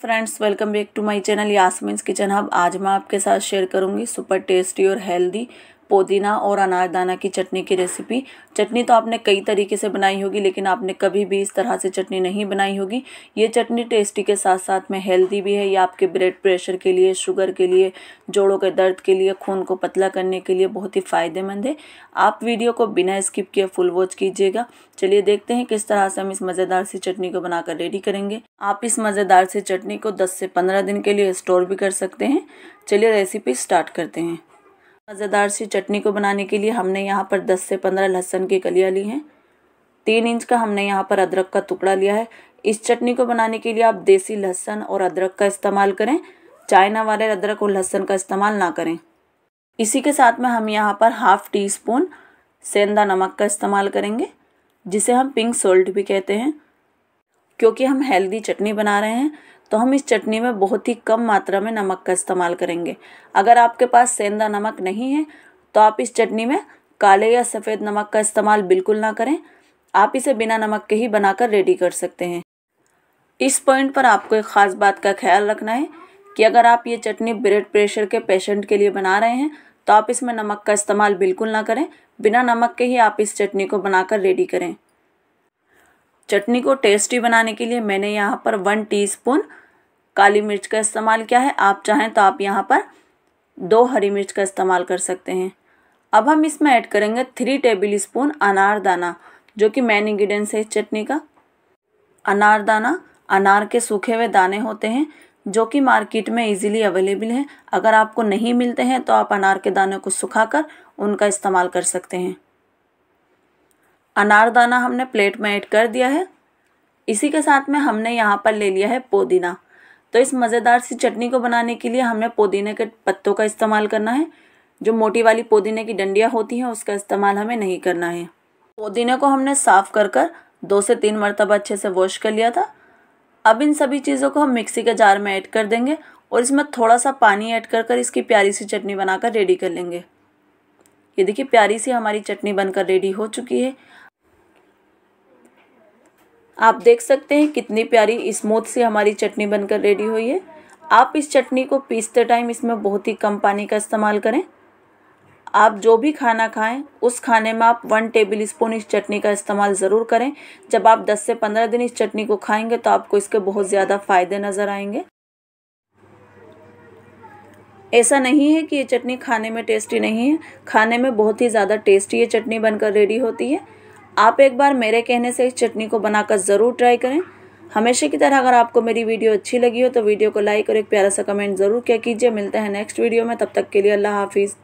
friends welcome back to my channel Yasmin kitchen hub आज मैं आपके साथ शेयर करूंगी सुपर टेस्टी और हेल्दी पुदीना और अनारदाना की चटनी की रेसिपी चटनी तो आपने कई तरीके से बनाई होगी लेकिन आपने कभी भी इस तरह से चटनी नहीं बनाई होगी ये चटनी टेस्टी के साथ साथ में हेल्दी भी है ये आपके ब्लड प्रेशर के लिए शुगर के लिए जोड़ों के दर्द के लिए खून को पतला करने के लिए बहुत ही फ़ायदेमंद है आप वीडियो को बिना स्किप किए फुल वॉच कीजिएगा चलिए देखते हैं किस तरह से हम इस मज़ेदार सी चटनी को बनाकर रेडी करेंगे आप इस मज़ेदार सी चटनी को दस से पंद्रह दिन के लिए स्टोर भी कर सकते हैं चलिए रेसिपी स्टार्ट करते हैं मज़ेदार सी चटनी को बनाने के लिए हमने यहाँ पर 10 से 15 लहसुन की कलियाँ ली हैं तीन इंच का हमने यहाँ पर अदरक का टुकड़ा लिया है इस चटनी को बनाने के लिए आप देसी लहसुन और अदरक का इस्तेमाल करें चाइना वाले अदरक और लहसुन का इस्तेमाल ना करें इसी के साथ में हम यहाँ पर हाफ़ टी स्पून सेंधा नमक का इस्तेमाल करेंगे जिसे हम पिंक सोल्ट भी कहते हैं क्योंकि हम हेल्दी चटनी बना रहे हैं तो हम इस चटनी में बहुत ही कम मात्रा में नमक का इस्तेमाल करेंगे अगर आपके पास सेंधा नमक नहीं है तो आप इस चटनी में काले या सफ़ेद नमक का इस्तेमाल बिल्कुल ना करें आप इसे बिना नमक के ही बनाकर रेडी कर सकते हैं इस पॉइंट पर आपको एक ख़ास बात का ख्याल रखना है कि अगर आप ये चटनी ब्लड प्रेशर के पेशेंट के लिए बना रहे हैं तो आप इसमें नमक का इस्तेमाल बिल्कुल ना करें बिना नमक के ही आप इस चटनी को बनाकर रेडी करें चटनी को टेस्टी बनाने के लिए मैंने यहाँ पर वन टीस्पून काली मिर्च का इस्तेमाल किया है आप चाहें तो आप यहाँ पर दो हरी मिर्च का इस्तेमाल कर सकते हैं अब हम इसमें ऐड करेंगे थ्री टेबल स्पून अनारदाना जो कि मेन इंग्रीडियंट्स है चटनी का अनारदाना अनार के सूखे हुए दाने होते हैं जो कि मार्केट में इजीली अवेलेबल हैं अगर आपको नहीं मिलते हैं तो आप अनार के दाने को सुखाकर उनका इस्तेमाल कर सकते हैं अनारदाना हमने प्लेट में ऐड कर दिया है इसी के साथ में हमने यहाँ पर ले लिया है पुदीना तो इस मज़ेदार सी चटनी को बनाने के लिए हमने पुदीने के पत्तों का इस्तेमाल करना है जो मोटी वाली पुदीने की डंडियाँ होती हैं उसका इस्तेमाल हमें नहीं करना है पुदीने को हमने साफ़ कर कर दो से तीन मरतबा अच्छे से वॉश कर लिया था अब इन सभी चीज़ों को हम मिक्सी के जार में ऐड कर देंगे और इसमें थोड़ा सा पानी ऐड कर कर इसकी प्यारी सी चटनी बनाकर रेडी कर लेंगे ये देखिए प्यारी सी हमारी चटनी बनकर रेडी हो चुकी है आप देख सकते हैं कितनी प्यारी स्मूथ सी हमारी चटनी बनकर रेडी हुई है आप इस चटनी को पीसते टाइम इसमें बहुत ही कम पानी का इस्तेमाल करें आप जो भी खाना खाएं उस खाने में आप वन टेबल स्पून इस चटनी का इस्तेमाल ज़रूर करें जब आप 10 से 15 दिन इस चटनी को खाएंगे तो आपको इसके बहुत ज़्यादा फ़ायदे नज़र आएंगे ऐसा नहीं है कि ये चटनी खाने में टेस्टी नहीं है खाने में बहुत ही ज़्यादा टेस्टी ये चटनी बनकर रेडी होती है आप एक बार मेरे कहने से इस चटनी को बनाकर ज़रूर ट्राई करें हमेशा की तरह अगर आपको मेरी वीडियो अच्छी लगी हो तो वीडियो को लाइक और एक प्यारा सा कमेंट ज़रूर क्या कीजिए मिलते हैं नेक्स्ट वीडियो में तब तक के लिए अल्लाह हाफिज़